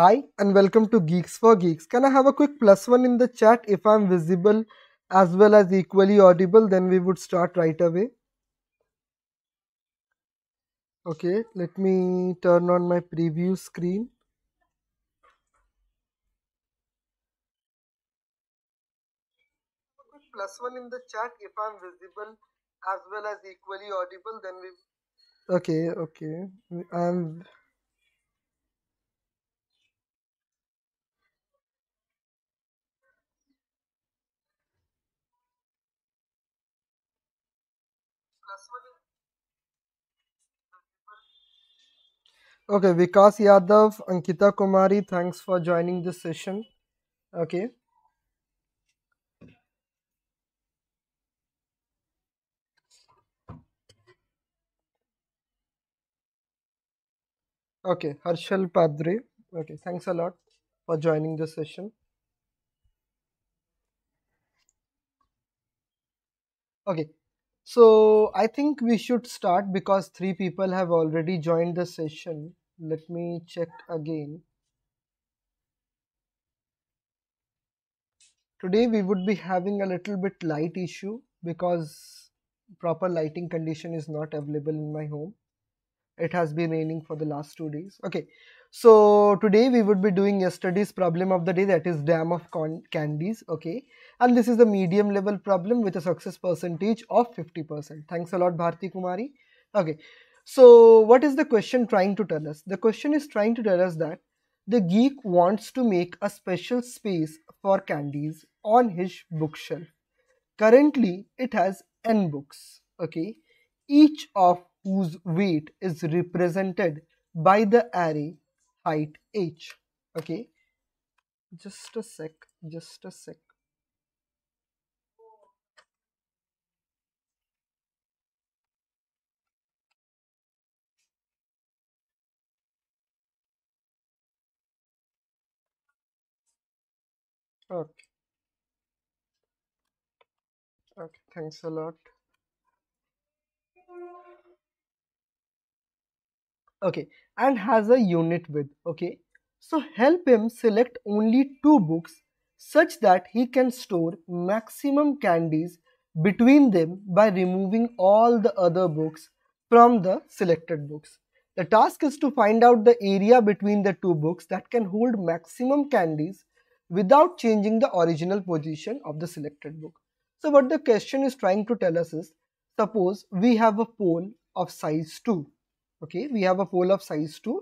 Hi and welcome to Geeks for Geeks. Can I have a quick plus one in the chat if I'm visible as well as equally audible then we would start right away. Okay, let me turn on my preview screen. Plus one in the chat if I'm visible as well as equally audible then we. Okay, okay. I'm okay Vikas Yadav Ankita Kumari thanks for joining this session okay okay Harshal Padri okay thanks a lot for joining this session okay So I think we should start because three people have already joined the session. Let me check again. Today we would be having a little bit light issue because proper lighting condition is not available in my home. It has been raining for the last two days. Okay, so today we would be doing yesterday's problem of the day that is dam of candies okay and this is the medium level problem with a success percentage of 50%. Thanks a lot Bharti Kumari. Okay so what is the question trying to tell us? The question is trying to tell us that the geek wants to make a special space for candies on his bookshelf. Currently it has n books okay each of whose weight is represented by the array height h okay just a sec just a sec okay okay thanks a lot okay and has a unit width. okay so help him select only two books such that he can store maximum candies between them by removing all the other books from the selected books the task is to find out the area between the two books that can hold maximum candies without changing the original position of the selected book so what the question is trying to tell us is suppose we have a pole of size 2 okay we have a pole of size 2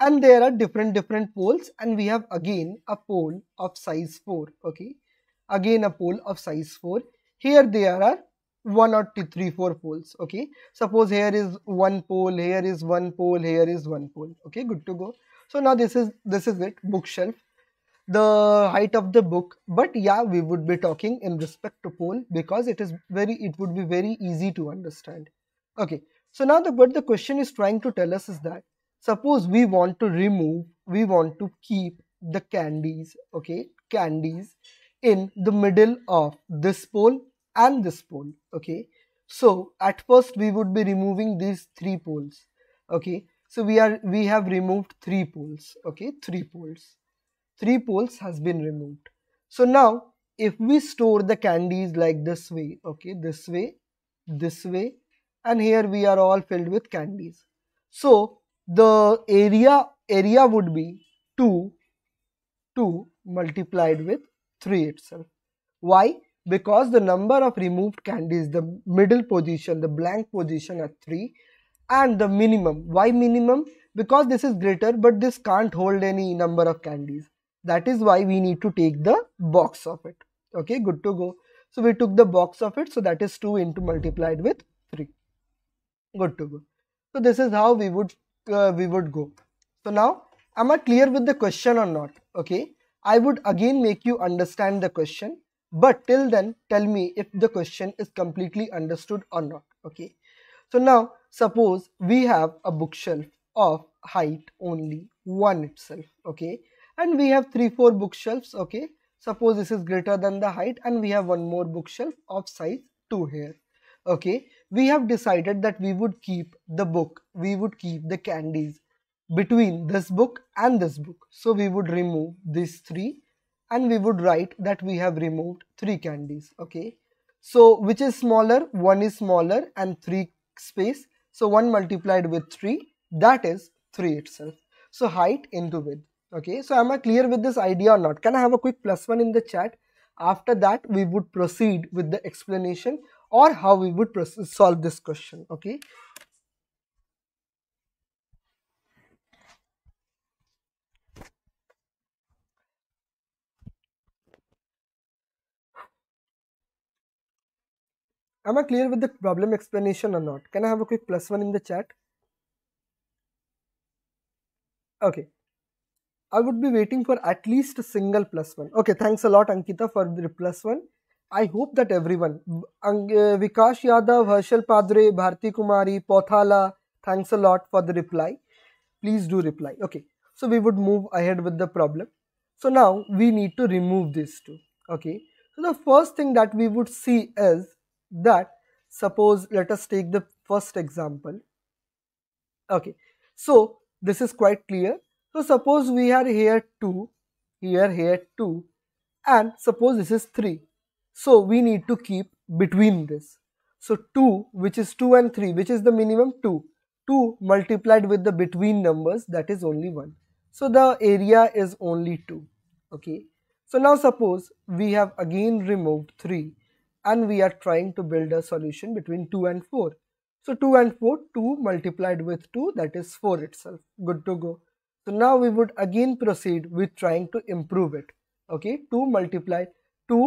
and there are different different poles and we have again a pole of size 4 okay again a pole of size 4 here there are one or 4 poles okay suppose here is one pole here is one pole here is one pole okay good to go so now this is this is it bookshelf the height of the book but yeah we would be talking in respect to pole because it is very it would be very easy to understand okay so now the, what the question is trying to tell us is that suppose we want to remove, we want to keep the candies, okay, candies in the middle of this pole and this pole, okay. So at first we would be removing these three poles, okay. So we are we have removed three poles, okay, three poles, three poles has been removed. So now if we store the candies like this way, okay, this way, this way, and here we are all filled with candies. So the area area would be 2 2 multiplied with 3 itself. Why? Because the number of removed candies, the middle position, the blank position at 3 and the minimum. Why minimum? Because this is greater but this can't hold any number of candies. That is why we need to take the box of it. Okay, good to go. So we took the box of it. So that is 2 into multiplied with 3 good to go. So this is how we would uh, we would go. So now am I clear with the question or not? Okay. I would again make you understand the question but till then tell me if the question is completely understood or not. Okay. So now suppose we have a bookshelf of height only one itself. Okay. And we have three four bookshelves. Okay. Suppose this is greater than the height and we have one more bookshelf of size 2 here. Okay we have decided that we would keep the book, we would keep the candies between this book and this book. So we would remove these three and we would write that we have removed three candies. Okay. So which is smaller? One is smaller and three space. So one multiplied with three that is three itself. So height into width. Okay. So am I clear with this idea or not? Can I have a quick plus one in the chat? After that we would proceed with the explanation or how we would solve this question. Okay. Am I clear with the problem explanation or not? Can I have a quick plus one in the chat? Okay. I would be waiting for at least a single plus one. Okay, thanks a lot Ankita for the plus one. I hope that everyone, uh, Vikash Yadav, Harshal Padre, Bharti Kumari, Pothala, thanks a lot for the reply. Please do reply. Okay, so we would move ahead with the problem. So now we need to remove these two. Okay, so the first thing that we would see is that suppose let us take the first example. Okay, so this is quite clear. So suppose we are here 2, here, here 2 and suppose this is 3 so, we need to keep between this. So, 2 which is 2 and 3 which is the minimum 2. 2 multiplied with the between numbers that is only 1. So, the area is only 2. Okay. So, now suppose we have again removed 3 and we are trying to build a solution between 2 and 4. So 2 and 4, 2 multiplied with 2 that is 4 itself. Good to go. So now we would again proceed with trying to improve it. Okay, 2 multiplied 2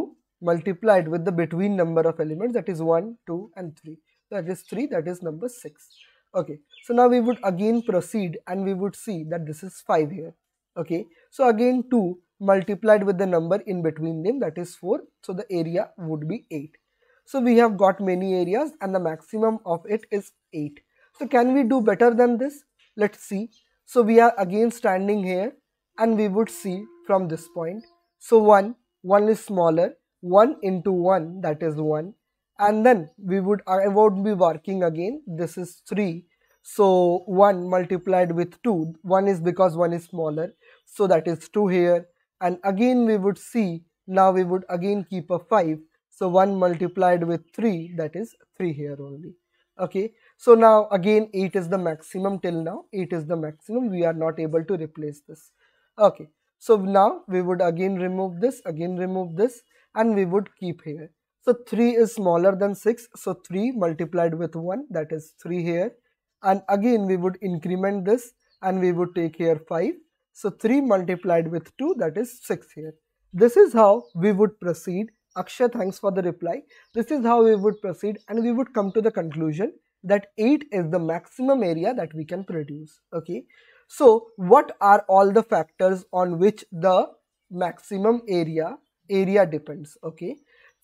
multiplied with the between number of elements that is 1, 2 and 3. That is 3 that is number 6. Okay, so now we would again proceed and we would see that this is 5 here. Okay, so again 2 multiplied with the number in between them that is 4. So the area would be 8. So we have got many areas and the maximum of it is 8. So can we do better than this? Let's see. So we are again standing here and we would see from this point. So 1, 1 is smaller 1 into 1 that is 1 and then we would I uh, would be working again this is 3 so 1 multiplied with 2 1 is because 1 is smaller so that is 2 here and again we would see now we would again keep a 5 so 1 multiplied with 3 that is 3 here only okay so now again 8 is the maximum till now 8 is the maximum we are not able to replace this okay so now we would again remove this again remove this and we would keep here. So 3 is smaller than 6. So 3 multiplied with 1 that is 3 here. And again we would increment this and we would take here 5. So 3 multiplied with 2 that is 6 here. This is how we would proceed. Akshay thanks for the reply. This is how we would proceed and we would come to the conclusion that 8 is the maximum area that we can produce. Okay. So what are all the factors on which the maximum area area depends okay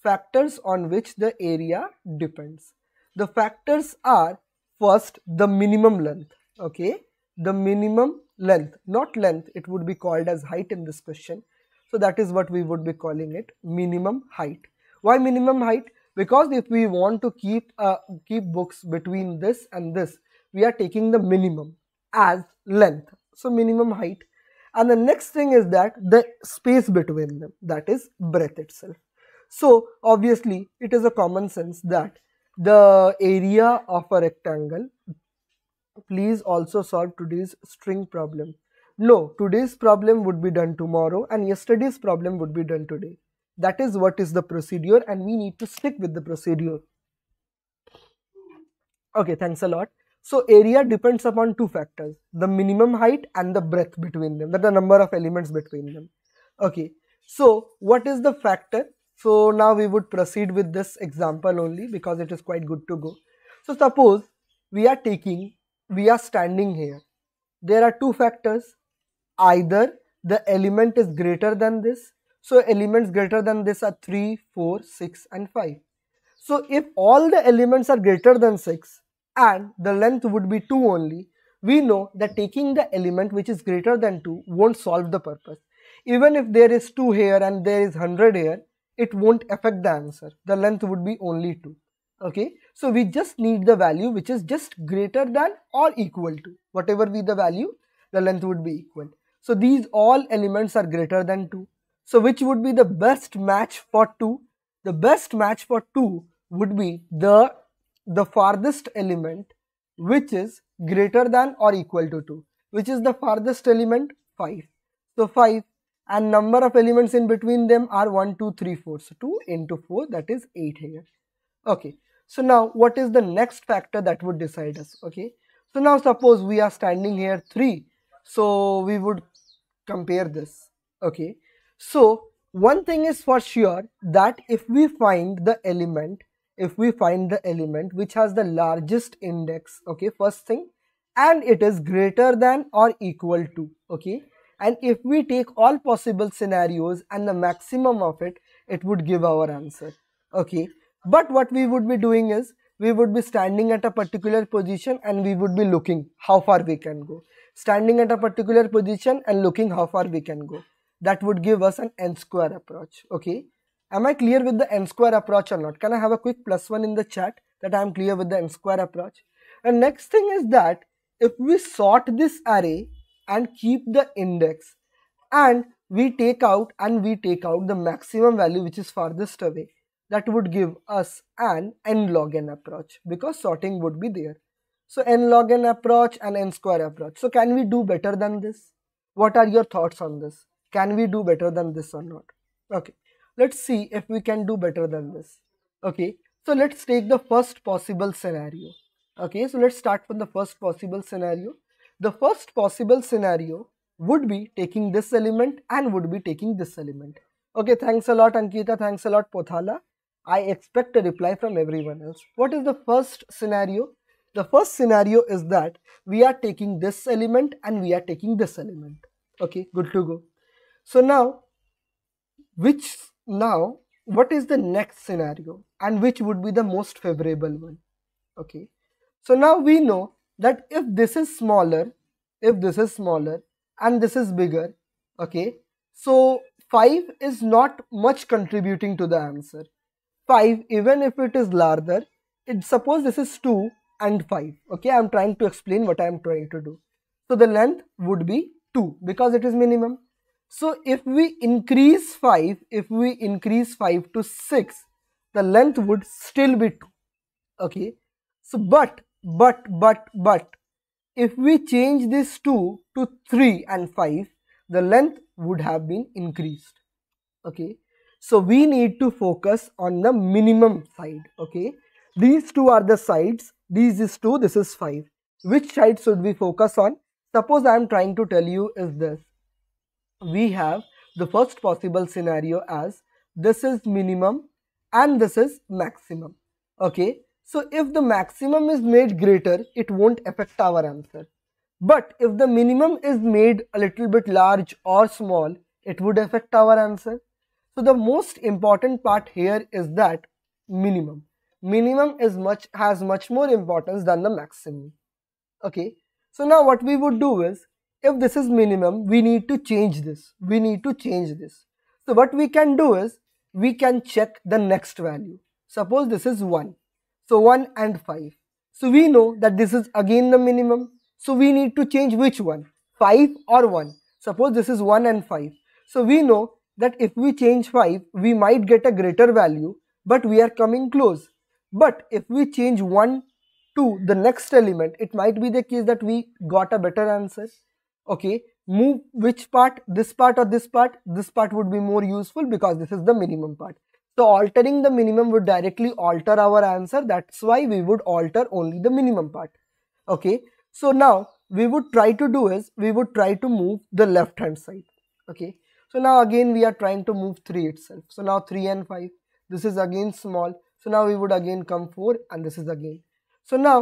factors on which the area depends the factors are first the minimum length okay the minimum length not length it would be called as height in this question so that is what we would be calling it minimum height why minimum height because if we want to keep uh, keep books between this and this we are taking the minimum as length so minimum height and the next thing is that the space between them, that is breath itself. So obviously it is a common sense that the area of a rectangle, please also solve today's string problem. No, today's problem would be done tomorrow and yesterday's problem would be done today. That is what is the procedure and we need to stick with the procedure. Okay, thanks a lot. So area depends upon two factors, the minimum height and the breadth between them, that the number of elements between them. Okay, so what is the factor? So now we would proceed with this example only because it is quite good to go. So suppose we are taking, we are standing here. There are two factors, either the element is greater than this. So elements greater than this are 3, 4, 6 and 5. So if all the elements are greater than 6, and the length would be 2 only, we know that taking the element which is greater than 2 won't solve the purpose. Even if there is 2 here and there is 100 here, it won't affect the answer. The length would be only 2. Okay, so we just need the value which is just greater than or equal to. Whatever be the value, the length would be equal. So these all elements are greater than 2. So which would be the best match for 2? The best match for 2 would be the the farthest element which is greater than or equal to 2 which is the farthest element 5 so 5 and number of elements in between them are 1 2 3 4 so 2 into 4 that is 8 here okay so now what is the next factor that would decide us okay so now suppose we are standing here 3 so we would compare this okay so one thing is for sure that if we find the element if we find the element which has the largest index okay first thing and it is greater than or equal to okay and if we take all possible scenarios and the maximum of it it would give our answer okay but what we would be doing is we would be standing at a particular position and we would be looking how far we can go standing at a particular position and looking how far we can go that would give us an n square approach okay Am I clear with the n square approach or not? Can I have a quick plus one in the chat that I am clear with the n square approach? And next thing is that if we sort this array and keep the index and we take out and we take out the maximum value which is farthest away that would give us an n log n approach because sorting would be there. So n log n approach and n square approach. So can we do better than this? What are your thoughts on this? Can we do better than this or not? Okay let's see if we can do better than this okay so let's take the first possible scenario okay so let's start from the first possible scenario the first possible scenario would be taking this element and would be taking this element okay thanks a lot ankita thanks a lot pothala i expect a reply from everyone else what is the first scenario the first scenario is that we are taking this element and we are taking this element okay good to go so now which now, what is the next scenario and which would be the most favorable one? Okay, so now we know that if this is smaller, if this is smaller and this is bigger, okay, so 5 is not much contributing to the answer. 5, even if it is larger, it suppose this is 2 and 5, okay, I am trying to explain what I am trying to do. So the length would be 2 because it is minimum so if we increase 5, if we increase 5 to 6, the length would still be 2. Okay. So but, but, but, but, if we change this 2 to 3 and 5, the length would have been increased. Okay. So we need to focus on the minimum side. Okay. These two are the sides. These is 2, this is 5. Which side should we focus on? Suppose I am trying to tell you is this we have the first possible scenario as this is minimum and this is maximum okay so if the maximum is made greater it won't affect our answer but if the minimum is made a little bit large or small it would affect our answer so the most important part here is that minimum minimum is much has much more importance than the maximum okay so now what we would do is if this is minimum we need to change this we need to change this so what we can do is we can check the next value suppose this is 1 so 1 and 5 so we know that this is again the minimum so we need to change which one 5 or 1 suppose this is 1 and 5 so we know that if we change 5 we might get a greater value but we are coming close but if we change 1 to the next element it might be the case that we got a better answer okay move which part this part or this part this part would be more useful because this is the minimum part so altering the minimum would directly alter our answer that's why we would alter only the minimum part okay so now we would try to do is we would try to move the left hand side okay so now again we are trying to move 3 itself so now 3 and 5 this is again small so now we would again come 4 and this is again so now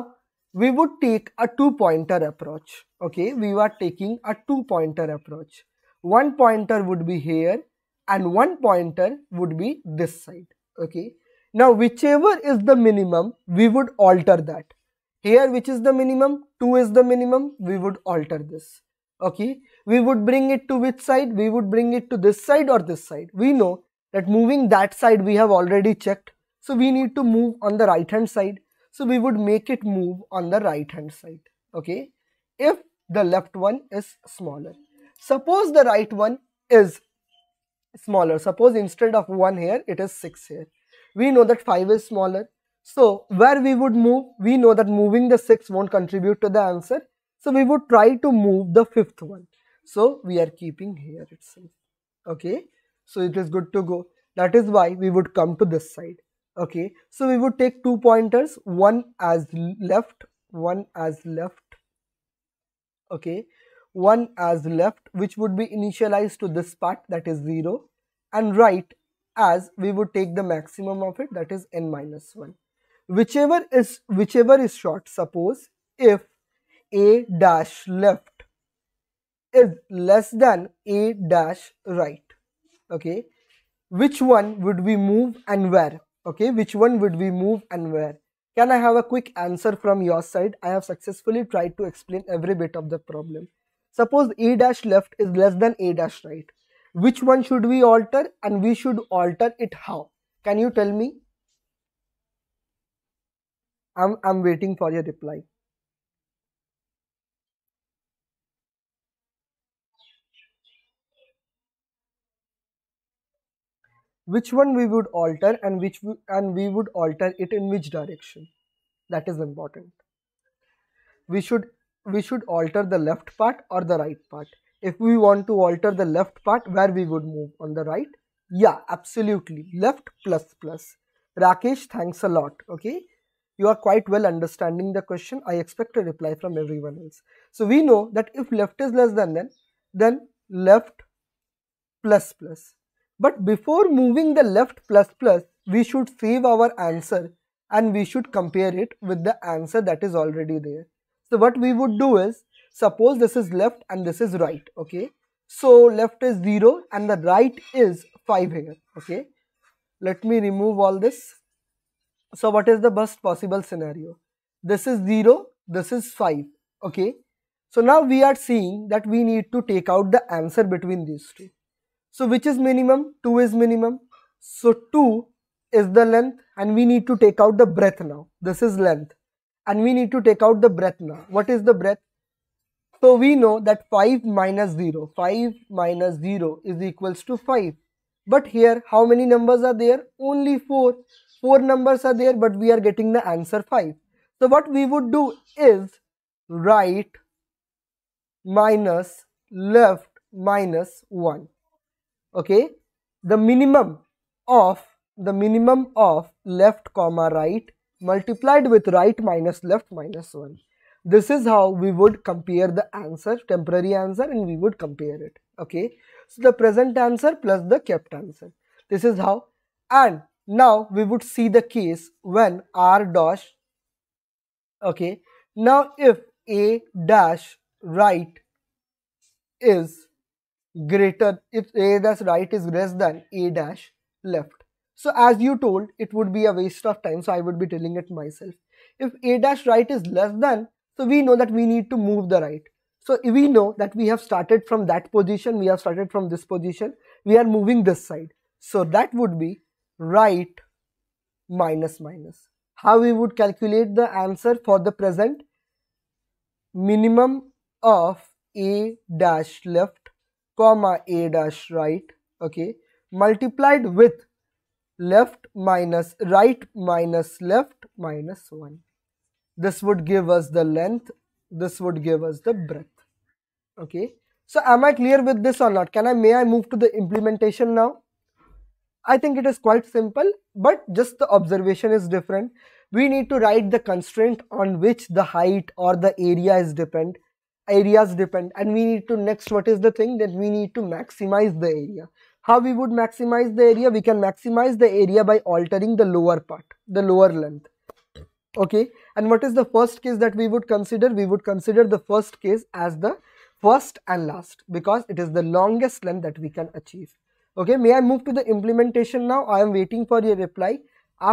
we would take a two pointer approach okay we were taking a two pointer approach one pointer would be here and one pointer would be this side okay now whichever is the minimum we would alter that here which is the minimum 2 is the minimum we would alter this okay we would bring it to which side we would bring it to this side or this side we know that moving that side we have already checked so we need to move on the right hand side so we would make it move on the right hand side okay if the left one is smaller. Suppose the right one is smaller. Suppose instead of 1 here, it is 6 here. We know that 5 is smaller. So, where we would move, we know that moving the 6 won't contribute to the answer. So, we would try to move the 5th one. So, we are keeping here itself. Okay. So, it is good to go. That is why we would come to this side. Okay. So, we would take two pointers, one as left, one as left okay one as left which would be initialized to this part that is 0 and right as we would take the maximum of it that is n minus 1 whichever is whichever is short suppose if a dash left is less than a dash right okay which one would we move and where okay which one would we move and where can I have a quick answer from your side? I have successfully tried to explain every bit of the problem. Suppose A dash left is less than A dash right. Which one should we alter and we should alter it how? Can you tell me? I'm, I'm waiting for your reply. which one we would alter and which we, and we would alter it in which direction that is important we should we should alter the left part or the right part if we want to alter the left part where we would move on the right yeah absolutely left plus plus rakesh thanks a lot okay you are quite well understanding the question i expect a reply from everyone else so we know that if left is less than then then left plus plus but before moving the left plus plus, we should save our answer and we should compare it with the answer that is already there. So what we would do is, suppose this is left and this is right, okay? So left is 0 and the right is 5 here, okay? Let me remove all this. So what is the best possible scenario? This is 0, this is 5, okay? So now we are seeing that we need to take out the answer between these two. So which is minimum? 2 is minimum. So 2 is the length and we need to take out the breadth now. This is length and we need to take out the breadth now. What is the breadth? So we know that 5 minus 0, 5 minus 0 is equals to 5. But here how many numbers are there? Only 4. 4 numbers are there but we are getting the answer 5. So what we would do is right minus left minus 1 okay the minimum of the minimum of left comma right multiplied with right minus left minus 1 this is how we would compare the answer temporary answer and we would compare it okay so the present answer plus the kept answer this is how and now we would see the case when r dash okay now if a dash right is greater if a dash right is less than a dash left so as you told it would be a waste of time so i would be telling it myself if a dash right is less than so we know that we need to move the right so we know that we have started from that position we have started from this position we are moving this side so that would be right minus minus how we would calculate the answer for the present minimum of a dash left comma a dash right okay multiplied with left minus right minus left minus 1 this would give us the length this would give us the breadth okay so am i clear with this or not can i may i move to the implementation now i think it is quite simple but just the observation is different we need to write the constraint on which the height or the area is depend areas depend and we need to next what is the thing that we need to maximize the area how we would maximize the area we can maximize the area by altering the lower part the lower length okay and what is the first case that we would consider we would consider the first case as the first and last because it is the longest length that we can achieve okay may i move to the implementation now i am waiting for your reply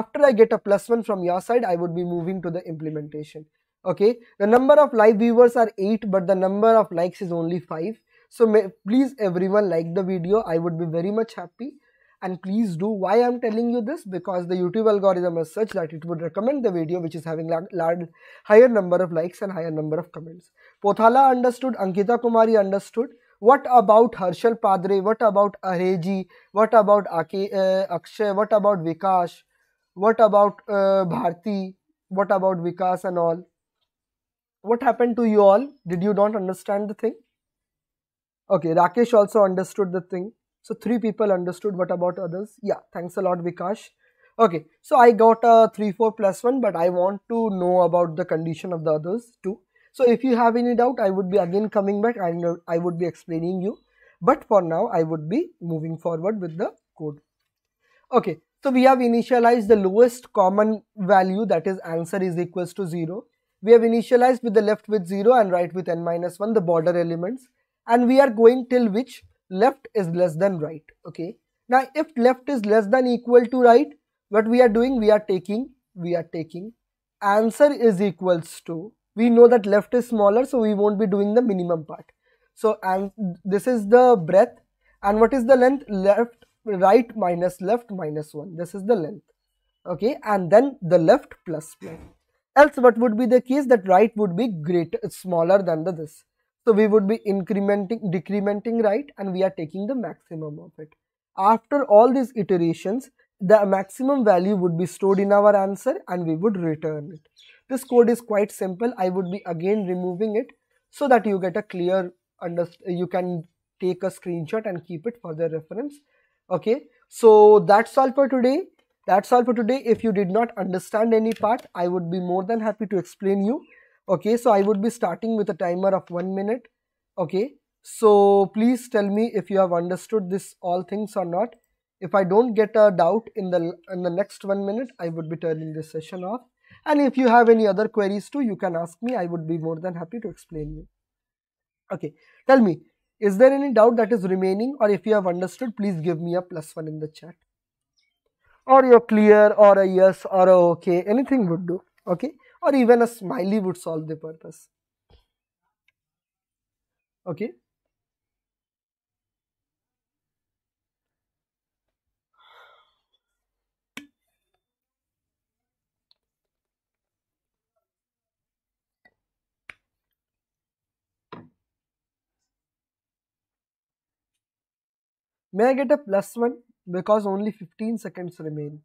after i get a plus one from your side i would be moving to the implementation okay the number of live viewers are 8 but the number of likes is only 5 so may, please everyone like the video i would be very much happy and please do why i'm telling you this because the youtube algorithm is such that it would recommend the video which is having large, higher number of likes and higher number of comments pothala understood ankita kumari understood what about harshal padre what about areji what about Ake, uh, akshay what about vikash what about uh, bharti what about vikas and all what happened to you all? Did you not understand the thing? Okay, Rakesh also understood the thing. So three people understood. What about others? Yeah, thanks a lot, Vikash. Okay, so I got a 3, 4 plus 1, but I want to know about the condition of the others too. So if you have any doubt, I would be again coming back and uh, I would be explaining you. But for now, I would be moving forward with the code. Okay, so we have initialized the lowest common value that is answer is equals to 0 we have initialized with the left with 0 and right with n minus 1 the border elements and we are going till which left is less than right okay now if left is less than equal to right what we are doing we are taking we are taking answer is equals to we know that left is smaller so we won't be doing the minimum part so and this is the breadth and what is the length left right minus left minus 1 this is the length okay and then the left plus plus else what would be the case that right would be greater smaller than the this so we would be incrementing decrementing right and we are taking the maximum of it after all these iterations the maximum value would be stored in our answer and we would return it this code is quite simple i would be again removing it so that you get a clear under you can take a screenshot and keep it for the reference okay so that's all for today that's all for today. If you did not understand any part, I would be more than happy to explain you. Okay, so I would be starting with a timer of one minute. Okay, so please tell me if you have understood this all things or not. If I don't get a doubt in the in the next one minute, I would be turning this session off. And if you have any other queries too, you can ask me. I would be more than happy to explain you. Okay, tell me, is there any doubt that is remaining or if you have understood, please give me a plus one in the chat or your clear or a yes or a okay anything would do okay or even a smiley would solve the purpose okay May I get a plus 1? because only 15 seconds remain.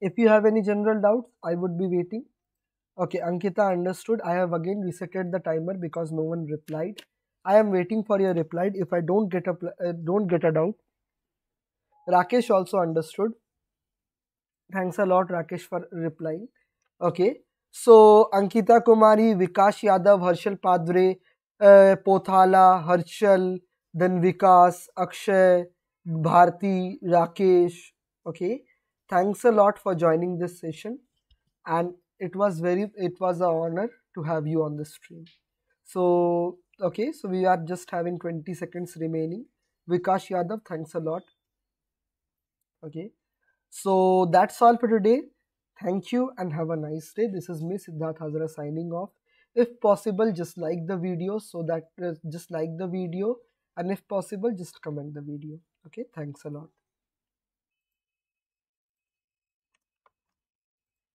If you have any general doubts, I would be waiting. Okay, Ankita understood. I have again resetted the timer because no one replied. I am waiting for your reply. If I don't get a uh, don't get a doubt, Rakesh also understood. Thanks a lot, Rakesh, for replying. Okay, so Ankita Kumari, Vikas Yadav, Harshal Padre, uh, Pothala, Harshal, then Vikas, Akshay, Bharti, Rakesh. Okay, thanks a lot for joining this session, and it was very it was an honor to have you on the stream. So okay, so we are just having 20 seconds remaining. Vikas Yadav, thanks a lot. Okay, so that's all for today. Thank you and have a nice day. This is me Siddharth Hazra signing off. If possible, just like the video so that uh, just like the video and if possible just comment the video okay thanks a lot